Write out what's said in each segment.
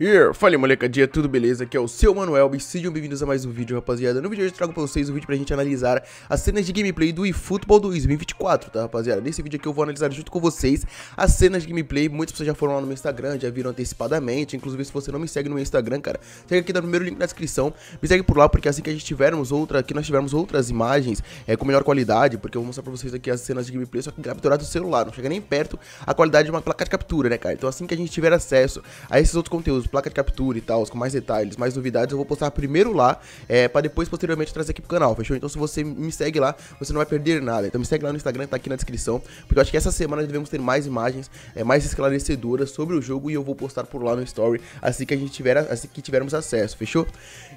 Yeah. Fala molecadinha, tudo beleza? Aqui é o seu Manuel e sejam bem-vindos a mais um vídeo, rapaziada. No vídeo de hoje eu trago pra vocês um vídeo pra gente analisar as cenas de gameplay do eFootball 2024, tá rapaziada? Nesse vídeo aqui eu vou analisar junto com vocês as cenas de gameplay, muitos vocês já foram lá no meu Instagram, já viram antecipadamente, inclusive se você não me segue no meu Instagram, cara, segue aqui no primeiro link na descrição, me segue por lá porque assim que a gente tivermos outra, que nós tivermos outras imagens é, com melhor qualidade, porque eu vou mostrar pra vocês aqui as cenas de gameplay, só que capturado do celular, não chega nem perto a qualidade de uma placa de captura, né cara? Então assim que a gente tiver acesso a esses outros conteúdos, placa de captura e tal, com mais detalhes, mais novidades, eu vou postar primeiro lá, é, para depois posteriormente trazer aqui pro canal, fechou? Então se você me segue lá, você não vai perder nada. Então me segue lá no Instagram, tá aqui na descrição, porque eu acho que essa semana devemos ter mais imagens, é, mais esclarecedoras sobre o jogo e eu vou postar por lá no story assim que a gente tiver, assim que tivermos acesso, fechou?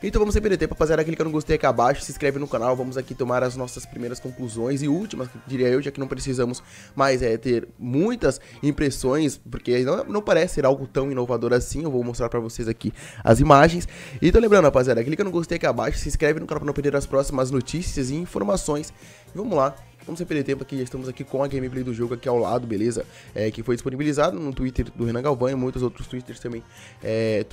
Então vamos sem perder tempo, rapaziada, clica no gostei aqui abaixo, se inscreve no canal, vamos aqui tomar as nossas primeiras conclusões e últimas, diria eu, já que não precisamos mais é, ter muitas impressões, porque não, não parece ser algo tão inovador assim, eu vou mostrar mostrar para vocês aqui as imagens. E tô lembrando, rapaziada, clica no gostei aqui abaixo, se inscreve no canal pra não perder as próximas notícias e informações. E vamos lá, Vamos sem perder tempo aqui, já estamos aqui com a gameplay do jogo aqui ao lado, beleza? É, que foi disponibilizado no Twitter do Renan Galvão e muitos outros Twitters também, é,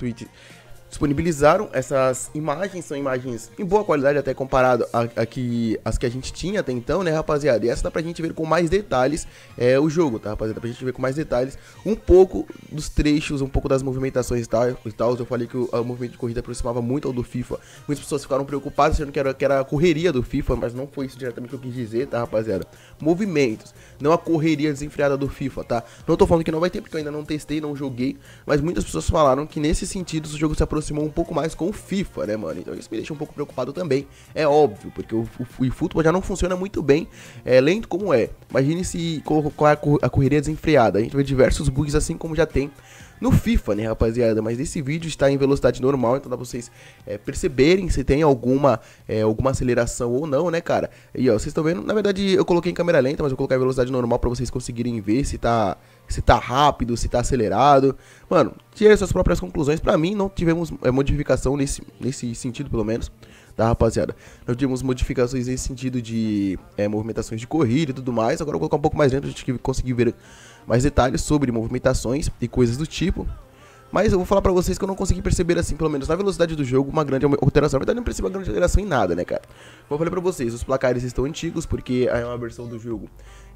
disponibilizaram essas imagens, são imagens em boa qualidade até comparado a, que, as que a gente tinha até então, né, rapaziada? E essa dá pra gente ver com mais detalhes é, o jogo, tá, rapaziada? Dá pra gente ver com mais detalhes um pouco dos trechos, um pouco das movimentações e tal. E tal. Eu falei que o, o, movimento de corrida aproximava muito ao do FIFA. Muitas pessoas ficaram preocupadas achando que era, que era a correria do FIFA, mas não foi isso diretamente que eu quis dizer, tá, rapaziada? Movimentos. Não a correria desenfreada do FIFA, tá? Não tô falando que não vai ter, porque eu ainda não testei, não joguei. Mas muitas pessoas falaram que nesse sentido o jogo se aproximou um pouco mais com o FIFA, né, mano? Então isso me deixa um pouco preocupado também. É óbvio, porque o, o, o futebol já não funciona muito bem, é lento como é. Imagine se colocar é a correria desenfreada. A gente vê diversos bugs assim como já tem no FIFA, né, rapaziada? Mas esse vídeo está em velocidade normal, então dá pra vocês é, perceberem se tem alguma, é, alguma aceleração ou não, né, cara? E ó, vocês estão vendo, na verdade eu coloquei em câmera lenta, mas eu coloquei em velocidade normal pra vocês conseguirem ver se tá, se tá rápido, se tá acelerado. Mano, tire suas próprias conclusões, pra mim não tivemos é, modificação nesse, nesse sentido, pelo menos tá, rapaziada? Nós tivemos modificações nesse sentido de é, movimentações de corrida e tudo mais. Agora eu vou colocar um pouco mais dentro, a gente conseguir ver mais detalhes sobre movimentações e coisas do tipo. Mas eu vou falar pra vocês que eu não consegui perceber, assim, pelo menos na velocidade do jogo, uma grande alteração. Na verdade, eu não percebi uma grande alteração em nada, né, cara? Como eu falei pra vocês, os placares estão antigos, porque é uma versão do jogo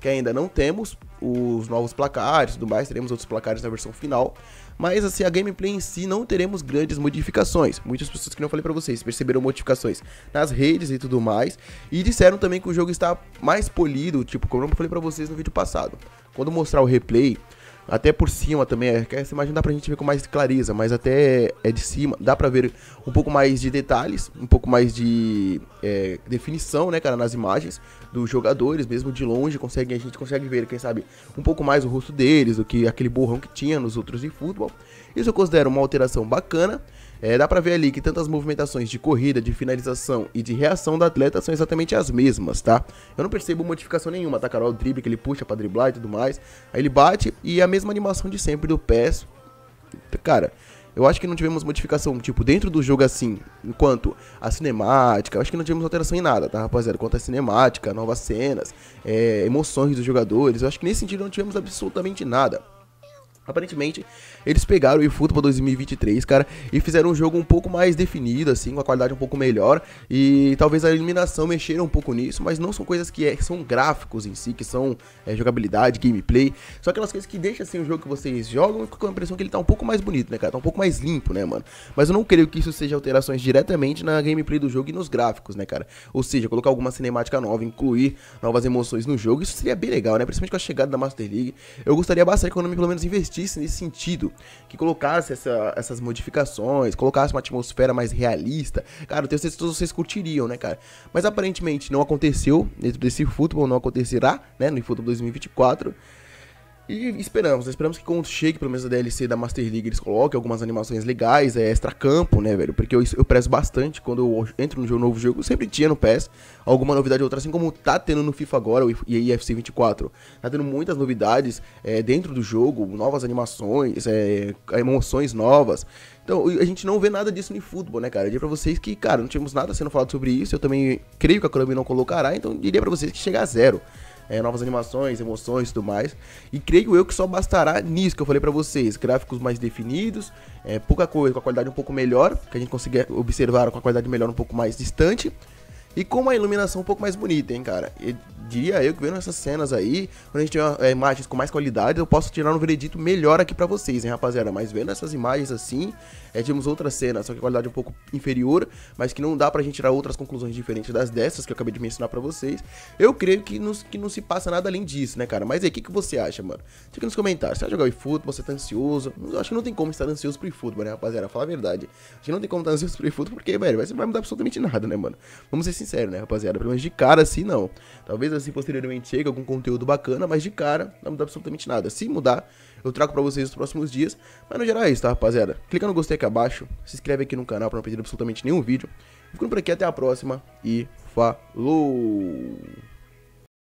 que ainda não temos os novos placares e tudo mais, teremos outros placares na versão final. Mas assim, a gameplay em si não teremos grandes modificações. Muitas pessoas que não falei para vocês perceberam modificações nas redes e tudo mais. E disseram também que o jogo está mais polido, tipo, como eu falei para vocês no vídeo passado. Quando mostrar o replay, até por cima também, é, essa imagem dá pra gente ver com mais clareza, mas até é de cima, dá pra ver um pouco mais de detalhes, um pouco mais de é, definição, né, cara, nas imagens dos jogadores, mesmo de longe, consegue, a gente consegue ver, quem sabe, um pouco mais o rosto deles do que aquele borrão que tinha nos outros de futebol. Isso eu considero uma alteração bacana, é, dá para ver ali que tantas movimentações de corrida, de finalização e de reação do atleta são exatamente as mesmas, tá? Eu não percebo modificação nenhuma, tá, Carol? O drible que ele puxa pra driblar e tudo mais. Aí ele bate e a mesma animação de sempre do pé, Cara, eu acho que não tivemos modificação, tipo, dentro do jogo assim, enquanto a cinemática, eu acho que não tivemos alteração em nada, tá, rapaziada? Quanto a cinemática, novas cenas, é, emoções dos jogadores, eu acho que nesse sentido não tivemos absolutamente nada. Aparentemente, eles pegaram o eFootball 2023, cara, e fizeram um jogo um pouco mais definido, assim, com a qualidade um pouco melhor. E talvez a iluminação mexeram um pouco nisso, mas não são coisas que, é, que são gráficos em si, que são é, jogabilidade, gameplay. São aquelas coisas que deixam, assim, o jogo que vocês jogam com a impressão que ele tá um pouco mais bonito, né, cara? Tá um pouco mais limpo, né, mano? Mas eu não creio que isso seja alterações diretamente na gameplay do jogo e nos gráficos, né, cara? Ou seja, colocar alguma cinemática nova, incluir novas emoções no jogo, isso seria bem legal, né? Principalmente com a chegada da Master League. Eu gostaria bastante que o nome pelo menos investisse investisse nesse sentido, que colocasse essa, essas modificações, colocasse uma atmosfera mais realista, cara, eu tenho certeza que todos vocês curtiriam, né, cara? Mas aparentemente não aconteceu dentro desse futebol, não acontecerá, né, no futebol 2024. E esperamos, né? esperamos que quando chegue pelo menos a DLC da Master League eles coloquem algumas animações legais, é extra-campo, né, velho? Porque eu, eu prezo bastante quando eu entro no jogo, novo jogo, sempre tinha no PES alguma novidade ou outra, assim como tá tendo no FIFA agora e a UFC 24. Tá tendo muitas novidades é, dentro do jogo, novas animações, é, emoções novas. Então, a gente não vê nada disso no futebol, né, cara? Eu diria pra vocês que, cara, não tínhamos nada sendo falado sobre isso, eu também creio que a Konami não colocará, então diria pra vocês que chega a zero é, novas animações, emoções e tudo mais. E creio eu que só bastará nisso que eu falei para vocês: gráficos mais definidos, é, pouca coisa com a qualidade um pouco melhor, que a gente consiga observar com a qualidade melhor um pouco mais distante. E com uma iluminação um pouco mais bonita, hein, cara. Eu diria eu que vendo essas cenas aí, quando a gente tiver é, imagens com mais qualidade, eu posso tirar um veredito melhor aqui para vocês, hein, rapaziada. Mas vendo essas imagens assim, é, tivemos outra cena, só que a qualidade é um pouco inferior, mas que não dá pra gente tirar outras conclusões diferentes das dessas que eu acabei de mencionar para vocês. Eu creio que não, que não se passa nada além disso, né, cara. Mas aí, o que, que você acha, mano? Fica nos comentários. Você vai jogar o eFootball? Você tá ansioso? Eu acho que não tem como estar ansioso pro eFootball, né, rapaziada? Falar a verdade. Acho que não tem como estar ansioso pro eFootball, porque, velho, vai mudar absolutamente nada, né, mano? Vamos ser sincero, né, rapaziada? Pelo menos de cara, assim, não. Talvez, assim, posteriormente chegue algum conteúdo bacana, mas de cara não muda absolutamente nada. Se mudar, eu trago pra vocês nos próximos dias. Mas no geral é isso, tá, rapaziada? Clica no gostei aqui abaixo, se inscreve aqui no canal pra não perder absolutamente nenhum vídeo. Ficando por aqui, até a próxima e falou!